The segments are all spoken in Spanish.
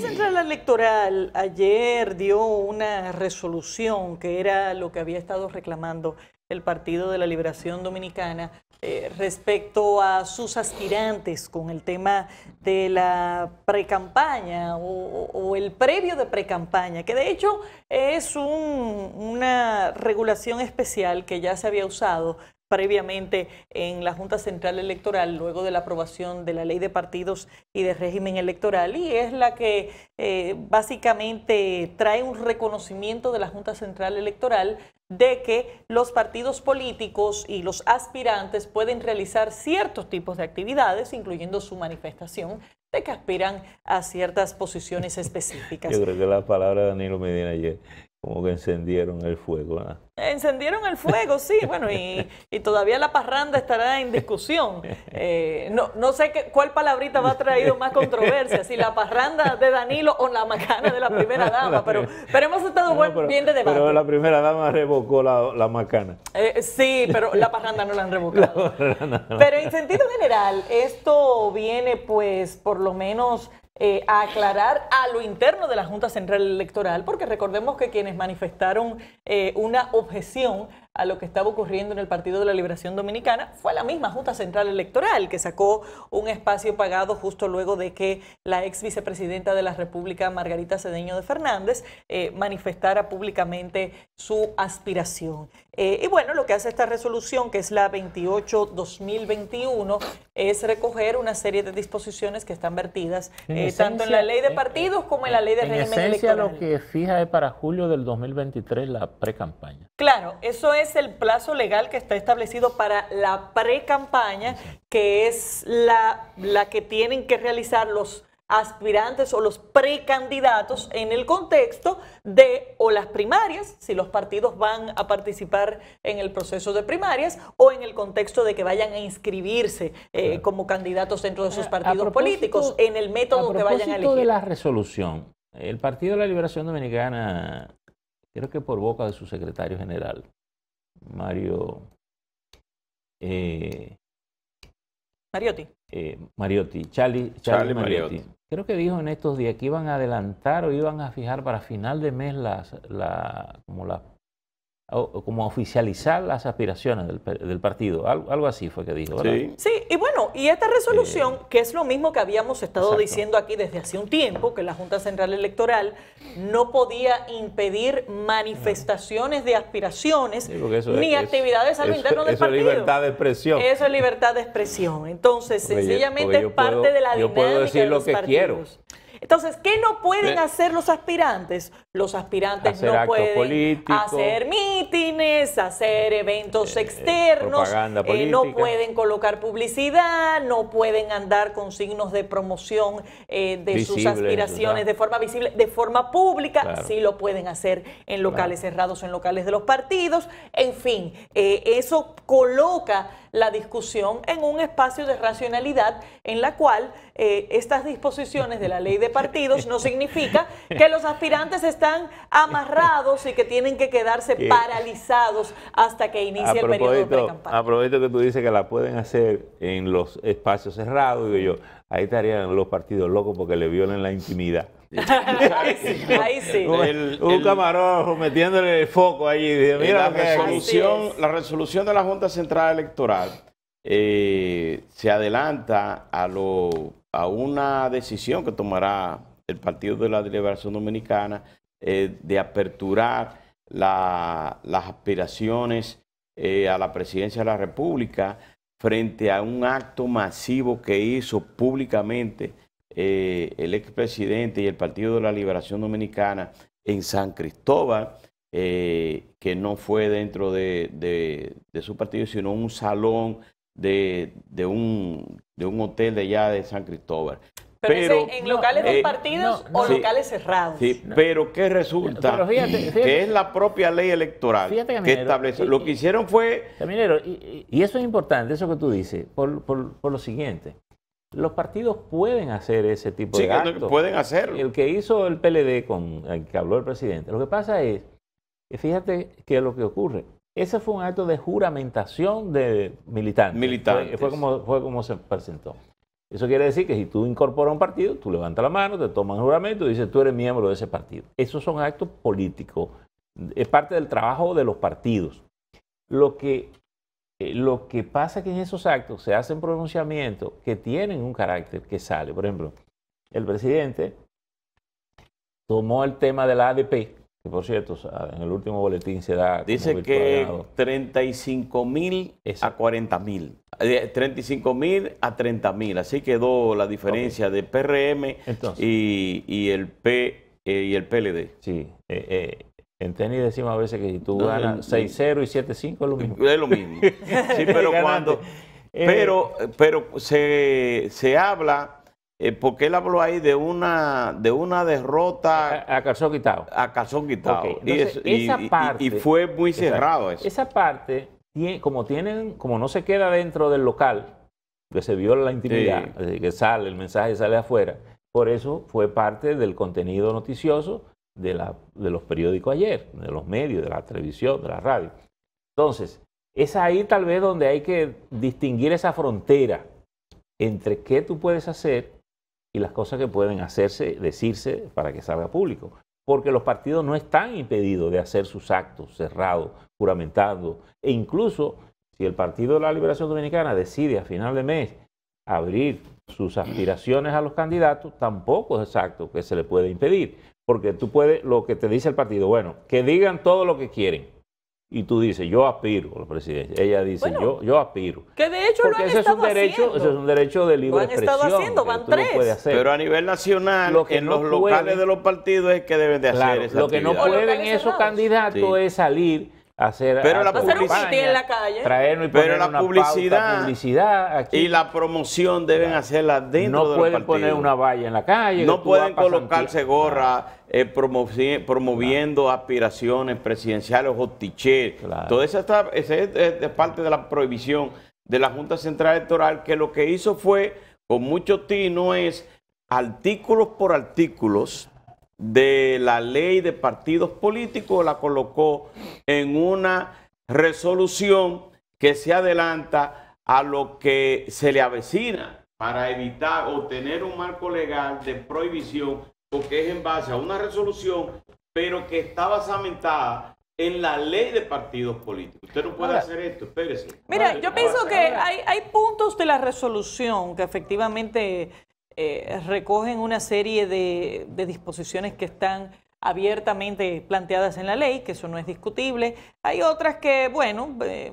Central Electoral ayer dio una resolución que era lo que había estado reclamando el Partido de la Liberación Dominicana eh, respecto a sus aspirantes con el tema de la precampaña o, o, el previo de precampaña, que de hecho es una regulación especial que ya se había usado previamente en la Junta Central Electoral, luego de la aprobación de la ley de partidos y de régimen electoral, y es la que eh, básicamente trae un reconocimiento de la Junta Central Electoral de que los partidos políticos y los aspirantes pueden realizar ciertos tipos de actividades, incluyendo su manifestación, de que aspiran a ciertas posiciones específicas. Yo la palabra Danilo Medina ayer como que encendieron el fuego. Encendieron el fuego, sí, bueno, y, todavía la parranda estará en discusión. Eh, no, no sé qué, cuál palabrita va a traer más controversia, si la parranda de Danilo o la macana de la primera dama, pero, hemos estado bien de debate. Pero la primera dama revocó la, macana. Eh, sí, pero la parranda no la han revocado. pero en sentido general, esto viene pues por lo menos eh, a aclarar a lo interno de la Junta Central Electoral, porque recordemos que quienes manifestaron eh, una objeción a lo que estaba ocurriendo en el Partido de la Liberación Dominicana fue la misma Junta Central Electoral que sacó un espacio pagado justo luego de que la ex vicepresidenta de la República, Margarita Cedeño de Fernández, eh, manifestara públicamente su aspiración. Eh, y bueno, lo que hace esta resolución, que es la 28-2021, es recoger una serie de disposiciones que están vertidas eh, tanto en la ley de partidos como en la ley de en lo que fija para julio del 2023 la Claro, eso es el plazo legal que está establecido para la pre-campaña, que es la, que tienen que realizar los aspirantes o los precandidatos en el contexto de o las primarias, si los partidos van a participar en el proceso de primarias, o en el contexto de que vayan a inscribirse eh, como candidatos dentro de sus partidos políticos, en el método que vayan a elegir. de la resolución, el Partido de la Liberación Dominicana, creo que por boca de su secretario general, Mario. Eh, Mariotti. Eh, Mariotti, Charlie, Charlie, Mariotti. Creo que dijo en estos días que iban a adelantar o iban a fijar para final de mes las, la, como las como oficializar las aspiraciones del, partido. Algo, así fue que dijo. Sí. y bueno, y esta resolución, eh, que es lo mismo que habíamos estado diciendo aquí desde hace un tiempo, que la Junta Central Electoral no podía impedir manifestaciones de aspiraciones ni actividades al interno del partido. Eso es libertad de expresión. Eso es libertad de expresión. Entonces, sencillamente es parte de la dinámica puedo decir los lo que partidos. quiero. Entonces, ¿qué no pueden hacer los aspirantes? Los aspirantes no pueden hacer mítines, hacer eventos eh, externos, eh, no pueden colocar publicidad, no pueden andar con signos de promoción eh, de sus aspiraciones de forma visible, de forma pública, sí lo pueden hacer en locales cerrados, en locales de los partidos, en fin, eso coloca la discusión en un espacio de racionalidad en la cual eh, estas disposiciones de la ley de partidos no significa que los aspirantes están amarrados y que tienen que quedarse paralizados hasta que inicie el periodo de campaña Aprovecho que tú dices que la pueden hacer en los espacios cerrados, digo yo, ahí estarían los partidos locos porque le violen la intimidad ahí sí, un el, metiéndole foco ahí. mira la, resolución, de la Junta Central Electoral eh, se adelanta a, lo, a una decisión que tomará el Partido de la Liberación Dominicana eh, de aperturar las aspiraciones eh, a la presidencia de la República frente a un acto masivo que hizo públicamente eh, el expresidente y el Partido de la Liberación Dominicana en San Cristóbal, eh, que no fue dentro de, su partido, sino un salón de, un, hotel de allá de San Cristóbal. Pero, en locales de eh, partidos o locales cerrados. pero que resulta que es la propia ley electoral que establece. lo que hicieron fue... Caminero, y, eso es importante, eso que tú dices, por, por lo siguiente. Los partidos pueden hacer ese tipo de actos. pueden hacer. El que hizo el PLD con el que habló el presidente. Lo que pasa es fíjate qué es lo que ocurre. Ese fue un acto de juramentación de militantes. Militante. Fue, como, fue como se presentó. Eso quiere decir que si tú incorporas un partido, tú levantas la mano, te toman juramento y dices tú eres miembro de ese partido. Esos son actos políticos. Es parte del trabajo de los partidos. Lo que eh, lo que pasa es que en esos actos se hacen pronunciamientos que tienen un carácter que sale. Por ejemplo, el presidente tomó el tema de la ADP, que por cierto, en el último boletín se da. Dice que 35 eh, mil a 40 mil. 35 mil a 30 mil. Así quedó la diferencia de PRM y, el P, eh, y el PLD. Sí, en tenis decimos a veces que si tú ganas 6-0 y 7-5 es lo mismo. Es lo mismo. Sí, pero cuando. Eh, pero, pero se, se habla, eh, porque él habló ahí de una, de una derrota. A, calzón quitado. A calzón quitado. y, y, fue muy cerrado eso. Esa parte, como, tienen, como no se queda dentro del local, que se viola la intimidad, que sale, el mensaje sale afuera, por eso fue parte del contenido noticioso de, los periódicos ayer, de los medios, de la televisión, de la radio. Entonces, es ahí tal vez donde hay que distinguir esa frontera entre qué tú puedes hacer y las cosas que pueden hacerse, decirse para que salga público. Porque los partidos no están impedidos de hacer sus actos cerrados, juramentados, e incluso si el Partido de la Liberación Dominicana decide a final de mes abrir sus aspiraciones a los candidatos, tampoco es exacto que se le puede impedir. Porque tú puedes, lo que te dice el partido, bueno, que digan todo lo que quieren. Y tú dices, yo aspiro a la presidencia. Ella dice, yo, yo aspiro. Que de hecho lo han ese estado es un derecho, haciendo. es un derecho de libre expresión. Lo estado haciendo, van tres. Pero a nivel nacional, en los locales de los partidos es que deben de hacer esa Lo que no pueden esos candidatos es salir hacer pero la publicidad en la calle traernos y pero la publicidad, y la promoción deben hacerla dentro no pueden poner una valla en la calle no pueden colocarse gorra eh, promoviendo aspiraciones presidenciales o todo esa es parte de la prohibición de la Junta Central Electoral que lo que hizo fue con mucho tino es artículos por artículos de la ley de partidos políticos, la colocó en una resolución que se adelanta a lo que se le avecina para evitar o tener un marco legal de prohibición, porque es en base a una resolución, pero que está basamentada en la ley de partidos políticos. Usted no puede hacer esto, espérese. Mira, yo pienso que hay, hay puntos de la resolución que efectivamente eh, recogen una serie de, disposiciones que están abiertamente planteadas en la ley, que eso no es discutible. Hay otras que, bueno, eh,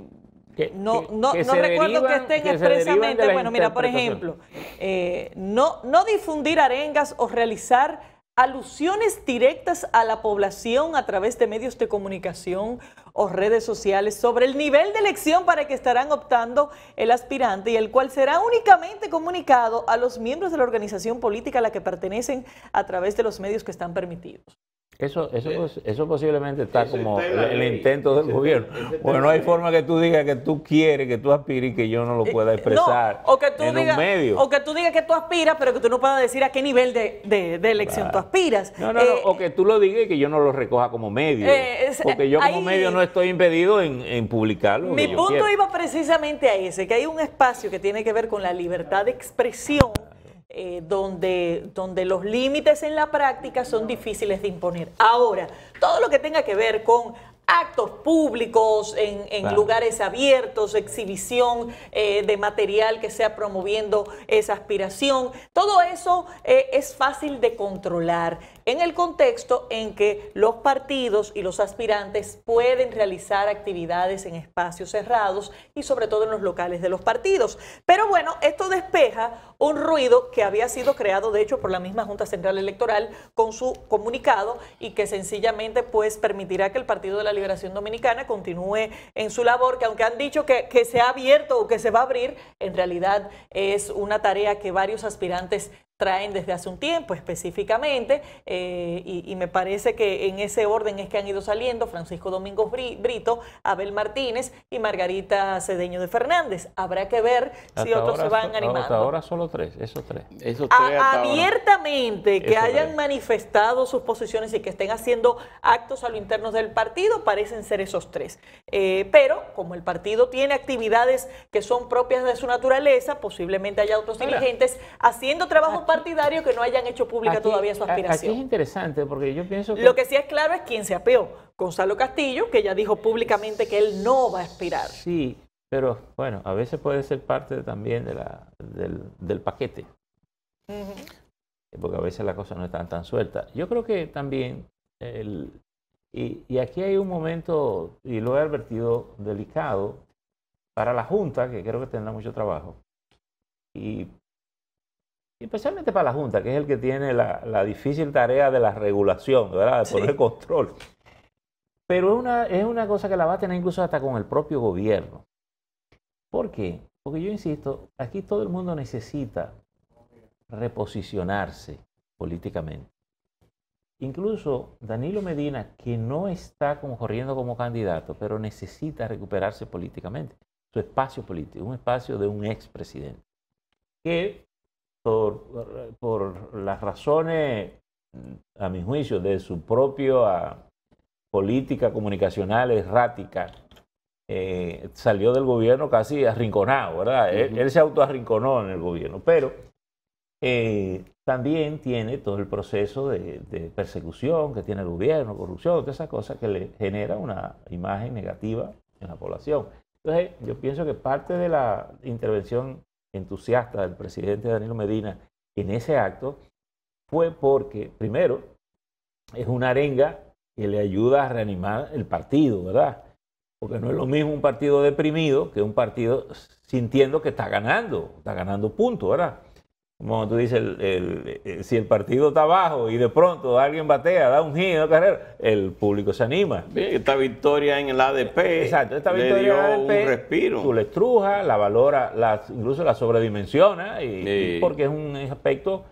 no, no, recuerdo que estén expresamente. Bueno, mira, por ejemplo, eh, no, no difundir arengas o realizar alusiones directas a la población a través de medios de comunicación o redes sociales sobre el nivel de elección para que estarán optando el aspirante y el cual será únicamente comunicado a los miembros de la organización política a la que pertenecen a través de los medios que están permitidos. Eso, eso, eh, eso, posiblemente está como el, intento del gobierno. porque no hay forma que tú digas que tú quieres, que tú aspires y que yo no lo eh, pueda eh, expresar o que tú en medio. O que tú digas que tú aspiras, pero que tú no puedas decir a qué nivel de, de, elección tú aspiras. No, no, o que tú lo digas y que yo no lo recoja como medio. porque yo como medio no estoy impedido en, publicarlo. Mi punto iba precisamente a ese, que hay un espacio que tiene que ver con la libertad de expresión eh, donde, donde los límites en la práctica son difíciles de imponer. Ahora, todo lo que tenga que ver con actos públicos, en, lugares abiertos, exhibición eh, de material que sea promoviendo esa aspiración. Todo eso eh, es fácil de controlar en el contexto en que los partidos y los aspirantes pueden realizar actividades en espacios cerrados y sobre todo en los locales de los partidos. Pero bueno, esto despeja un ruido que había sido creado, de hecho, por la misma Junta Central Electoral con su comunicado y que sencillamente pues permitirá que el Partido de la Liberación Dominicana continúe en su labor, que aunque han dicho que, que se ha abierto o que se va a abrir, en realidad es una tarea que varios aspirantes traen desde hace un tiempo específicamente, eh, y, me parece que en ese orden es que han ido saliendo Francisco Domingos Brito, Abel Martínez y Margarita Cedeño de Fernández. Habrá que ver si otros se van animando. Hasta ahora solo tres, esos tres. abiertamente que hayan manifestado sus posiciones y que estén haciendo actos a lo interno del partido, parecen ser esos tres. Eh, pero como el partido tiene actividades que son propias de su naturaleza, posiblemente haya otros dirigentes haciendo trabajo partidarios que no hayan hecho pública todavía su aspiración. Aquí es interesante porque yo pienso que... Lo que sí es claro es quién se apeó. Gonzalo Castillo, que ya dijo públicamente que él no va a aspirar. Sí, pero bueno, a veces puede ser parte también de la, del, paquete. Porque a veces las cosas no están tan sueltas. Yo creo que también, el, y, y aquí hay un momento, y lo he advertido, delicado para la Junta, que creo que tendrá mucho trabajo, y especialmente para la Junta, que es el que tiene la, difícil tarea de la regulación, ¿verdad? de poner control. Pero es una, es una cosa que la va a tener incluso hasta con el propio gobierno. ¿Por qué? Porque yo insisto, aquí todo el mundo necesita reposicionarse políticamente. Incluso Danilo Medina, que no está corriendo como candidato, pero necesita recuperarse políticamente, su espacio político, un espacio de un expresidente, que por, las razones, a mi juicio, de su propia ah, política comunicacional errática, eh, salió del gobierno casi arrinconado, ¿verdad? él, se autoarrinconó en el gobierno, pero eh, también tiene todo el proceso de, de, persecución que tiene el gobierno, corrupción, todas esas cosas que le genera una imagen negativa en la población. Entonces, yo pienso que parte de la intervención entusiasta del presidente Danilo Medina en ese acto fue porque, primero, es una arenga que le ayuda a reanimar el partido, ¿verdad? Porque no es lo mismo un partido deprimido que un partido sintiendo que está ganando, está ganando punto, ¿verdad? Como tú dices, si el partido está abajo y de pronto alguien batea, da un giro de carrera, el público se anima. esta victoria en el ADP. Exacto, esta victoria un respiro. Tú le estrujas, la valora, incluso la sobredimensiona, y, porque es un aspecto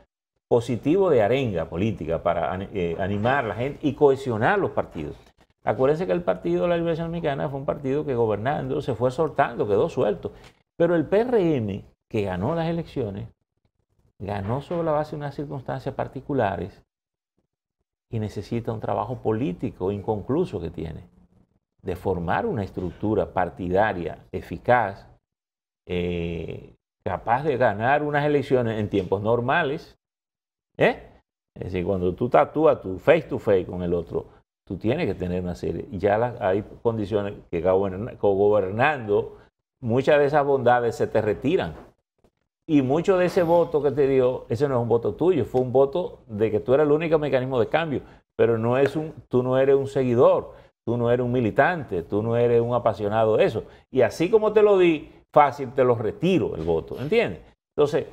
positivo de arenga política para eh, animar a la gente y cohesionar los partidos. Acuérdense que el Partido de la Liberación Dominicana fue un partido que gobernando se fue soltando, quedó suelto. Pero el PRM, que ganó las elecciones, ganó sobre la base de unas circunstancias particulares y necesita un trabajo político inconcluso que tiene, de formar una estructura partidaria eficaz, eh, capaz de ganar unas elecciones en tiempos normales. ¿eh? Es decir, cuando tú tatúas tu face to face con el otro, tú tienes que tener una serie. Ya hay condiciones que gobernando, muchas de esas bondades se te retiran y mucho de ese voto que te dio, ese no es un voto tuyo, fue un voto de que tú eras el único mecanismo de cambio, pero no es un, tú no eres un seguidor, tú no eres un militante, tú no eres un apasionado de eso. Y así como te lo di, fácil te lo retiro el voto, ¿entiendes? Entonces,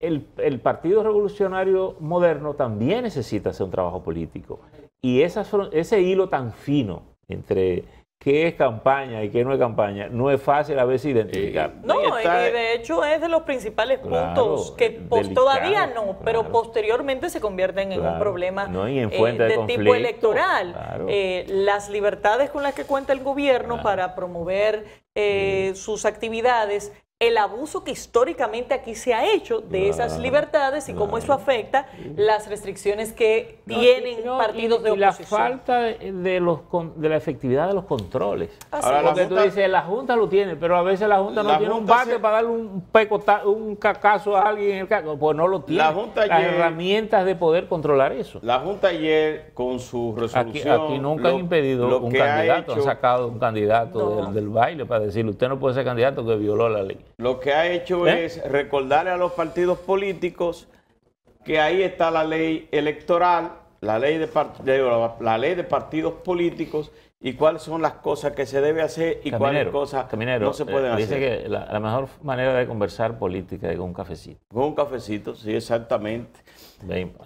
el, Partido Revolucionario Moderno también necesita hacer un trabajo político. Y ese hilo tan fino entre qué es campaña y qué no es campaña, no es fácil a veces identificar. Eh, no, y de hecho es de los principales puntos que eh, todavía no, pero posteriormente se convierten en un problema eh, de, tipo electoral. las libertades con las que cuenta el gobierno para promover sus actividades el abuso que históricamente aquí se ha hecho de esas libertades y cómo eso afecta las restricciones que tienen partidos de oposición. Y la falta de, los, de la efectividad de los controles. Ah, porque tú dices, la Junta lo tiene, pero a veces la Junta no tiene un bate para darle un, peco un cacazo a alguien en el Pues no lo tiene. La junta las herramientas de poder controlar eso. La Junta ayer, con su resolución... Aquí, nunca han impedido un candidato, han sacado un candidato del, del baile para decirle, usted no puede ser candidato que violó la ley. Lo que ha hecho ¿Eh? es recordarle a los partidos políticos que ahí está la ley electoral, la ley de, la ley de partidos políticos y cuáles son las cosas que se debe hacer y cuáles cosas no se pueden eh, hacer. Dice que la, mejor manera de conversar política es con un cafecito. Con un cafecito, sí, exactamente.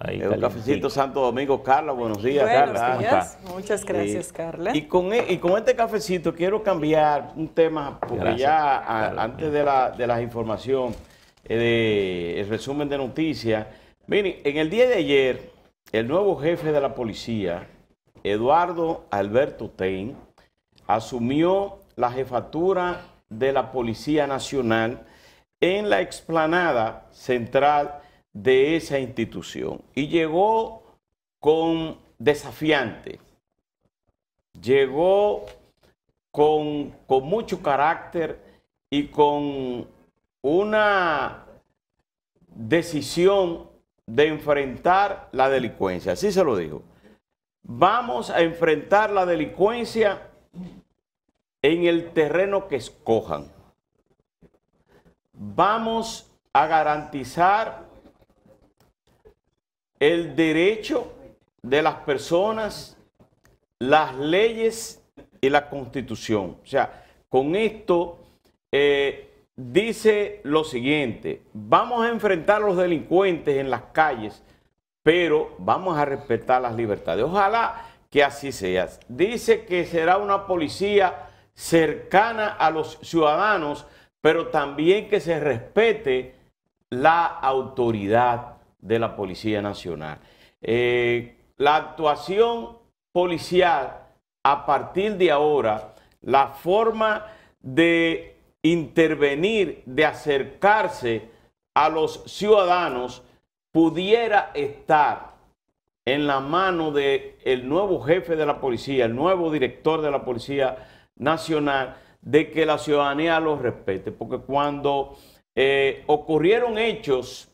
Ahí, un cafecito Santo Domingo. Carla, buenos días. Buenos días. Muchas gracias, Carla. E, y con, este cafecito quiero cambiar un tema, porque ya antes de la, información, eh, el resumen de noticias. Miren, en el día de ayer, el nuevo jefe de la policía, Eduardo Alberto Tein asumió la jefatura de la Policía Nacional en la explanada central de esa institución y llegó con desafiante, llegó con, mucho carácter y con una decisión de enfrentar la delincuencia, así se lo dijo Vamos a enfrentar la delincuencia en el terreno que escojan. Vamos a garantizar el derecho de las personas, las leyes y la constitución. O sea, con esto eh, dice lo siguiente, vamos a enfrentar a los delincuentes en las calles pero vamos a respetar las libertades. Ojalá que así sea. Dice que será una policía cercana a los ciudadanos, pero también que se respete la autoridad de la Policía Nacional. Eh, la actuación policial a partir de ahora, la forma de intervenir, de acercarse a los ciudadanos, pudiera estar en la mano del el nuevo jefe de la policía, el nuevo director de la Policía Nacional, de que la ciudadanía los respete. Porque cuando eh, ocurrieron hechos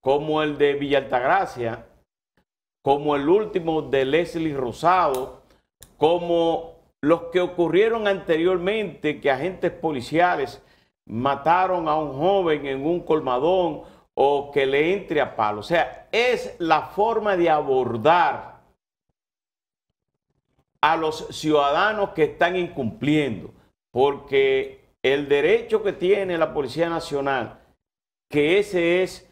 como el de Villa Altagracia, como el último de Leslie Rosado, como los que ocurrieron anteriormente, que agentes policiales mataron a un joven en un colmadón o que le entre a palo. O sea, es la forma de abordar a los ciudadanos que están incumpliendo, porque el derecho que tiene la Policía Nacional, que ese es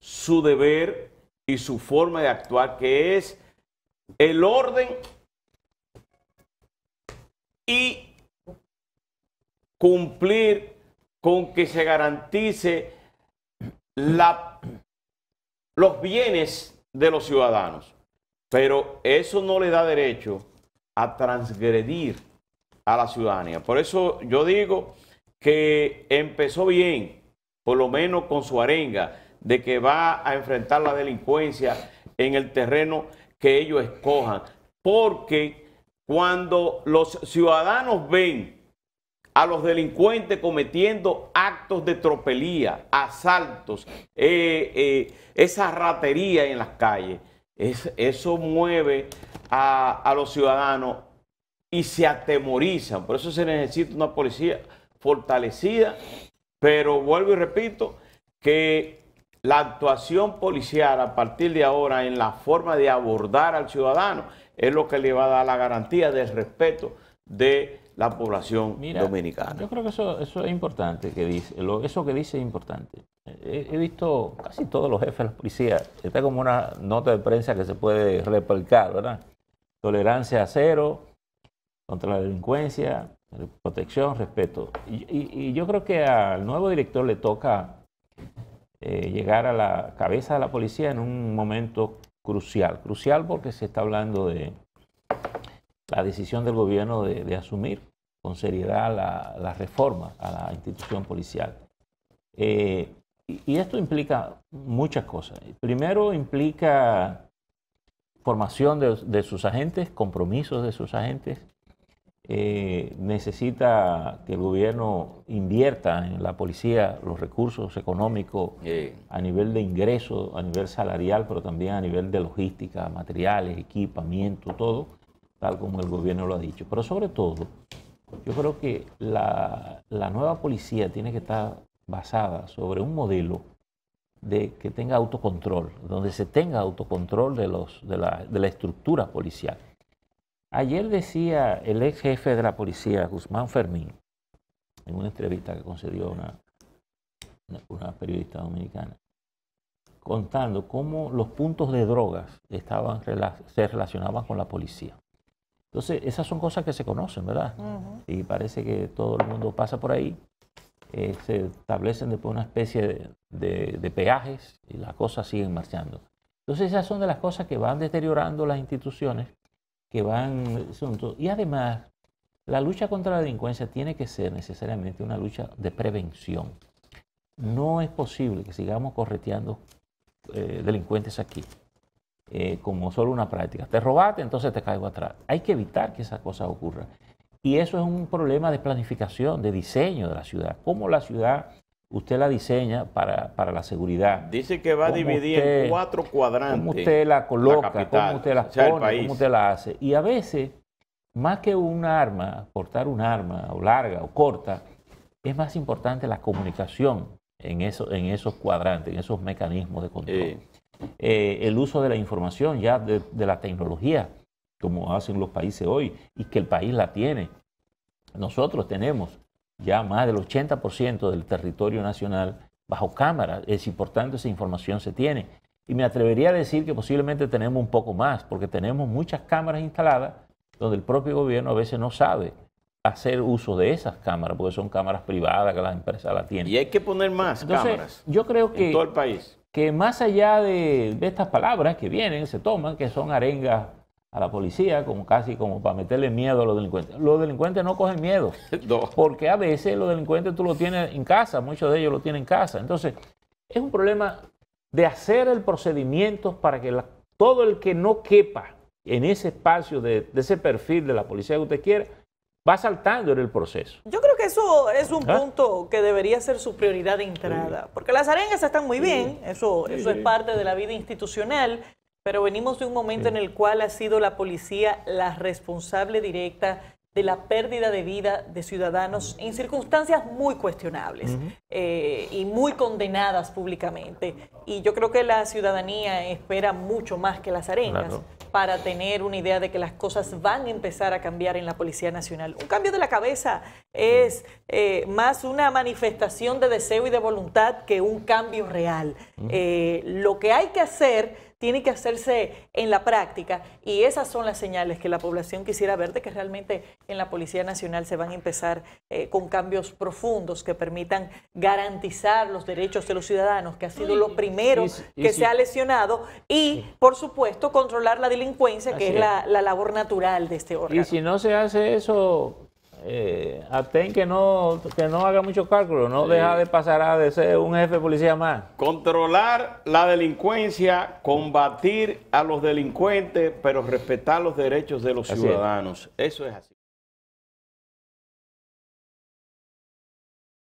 su deber y su forma de actuar, que es el orden y cumplir con que se garantice la, los bienes de los ciudadanos. Pero eso no le da derecho a transgredir a la ciudadanía. Por eso yo digo que empezó bien, por lo menos con su arenga, de que va a enfrentar la delincuencia en el terreno que ellos escojan. Porque cuando los ciudadanos ven a los delincuentes cometiendo actos de tropelía, asaltos, eh, eh, esa ratería en las calles. eso mueve a, a los ciudadanos y se atemorizan. Por eso se necesita una policía fortalecida, pero vuelvo y repito que la actuación policial a partir de ahora en la forma de abordar al ciudadano es lo que le va a dar la garantía del respeto de la población dominicana. Yo creo que eso, eso es importante, que dice, lo, eso que dice es importante. He, visto casi todos los jefes de la policía, está como una nota de prensa que se puede replicar, ¿verdad? Tolerancia a cero, contra la delincuencia, protección, respeto. Y, yo creo que al nuevo director le toca eh, llegar a la cabeza de la policía en un momento crucial. Crucial porque se está hablando de la decisión del gobierno de, asumir con seriedad la, reforma a la institución policial. Eh, y, esto implica muchas cosas. Primero implica formación de, sus agentes, compromisos de sus agentes. Eh, necesita que el gobierno invierta en la policía los recursos económicos a nivel de ingreso, a nivel salarial, pero también a nivel de logística, materiales, equipamiento, todo tal como el gobierno lo ha dicho. Pero sobre todo, yo creo que la, nueva policía tiene que estar basada sobre un modelo de que tenga autocontrol, donde se tenga autocontrol de, los, de, la, estructura policial. Ayer decía el ex jefe de la policía, Guzmán Fermín, en una entrevista que concedió una, una, periodista dominicana, contando cómo los puntos de drogas estaban, se relacionaban con la policía. Entonces, esas son cosas que se conocen, ¿verdad? Y parece que todo el mundo pasa por ahí. Eh, se establecen después una especie de, peajes y las cosas siguen marchando. Entonces, esas son de las cosas que van deteriorando las instituciones, que van... Y además, la lucha contra la delincuencia tiene que ser necesariamente una lucha de prevención. No es posible que sigamos correteando eh, delincuentes aquí. Eh, como solo una práctica. Te robaste, entonces te caigo atrás. Hay que evitar que esas cosas ocurran. Y eso es un problema de planificación, de diseño de la ciudad. ¿Cómo la ciudad usted la diseña para, para la seguridad? Dice que va a dividir en cuatro cuadrantes. ¿Cómo usted la coloca? ¿Cómo usted la pone? ¿Cómo usted la hace? Y a veces, más que un arma, portar un arma o larga o corta, es más importante la comunicación en, eso, en esos cuadrantes, en esos mecanismos de control. Eh, eh, el uso de la información, ya de, la tecnología, como hacen los países hoy, y que el país la tiene. Nosotros tenemos ya más del 80% del territorio nacional bajo cámaras. es importante esa información se tiene. Y me atrevería a decir que posiblemente tenemos un poco más, porque tenemos muchas cámaras instaladas donde el propio gobierno a veces no sabe hacer uso de esas cámaras, porque son cámaras privadas que las empresas la tienen. Y hay que poner más cámaras. Yo creo que en todo el país que más allá de, estas palabras que vienen, se toman, que son arengas a la policía, como casi como para meterle miedo a los delincuentes. Los delincuentes no cogen miedo, porque a veces los delincuentes tú lo tienes en casa, muchos de ellos lo tienen en casa. Entonces, es un problema de hacer el procedimiento para que todo el que no quepa en ese espacio de, ese perfil de la policía que usted quiera, va saltando en el proceso. Yo creo que eso es un ¿Ah? punto que debería ser su prioridad de entrada, porque las arengas están muy bien, eso, eso es parte de la vida institucional, pero venimos de un momento en el cual ha sido la policía la responsable directa de la pérdida de vida de ciudadanos en circunstancias muy cuestionables eh, y muy condenadas públicamente. Y yo creo que la ciudadanía espera mucho más que las arenas para tener una idea de que las cosas van a empezar a cambiar en la Policía Nacional. Un cambio de la cabeza es eh, más una manifestación de deseo y de voluntad que un cambio real. Eh, lo que hay que hacer tiene que hacerse en la práctica y esas son las señales que la población quisiera ver de que realmente en la Policía Nacional se van a empezar eh, con cambios profundos que permitan garantizar los derechos de los ciudadanos, que ha sido lo primero que se ha lesionado y, por supuesto, controlar la delincuencia, que es, la labor natural de este órgano. Y si no se hace eso, eh, que no, que no haga muchos cálculos, no deja de pasar a de ser un jefe de policía más. Controlar la delincuencia, combatir a los delincuentes, pero respetar los derechos de los ciudadanos. Eso es así.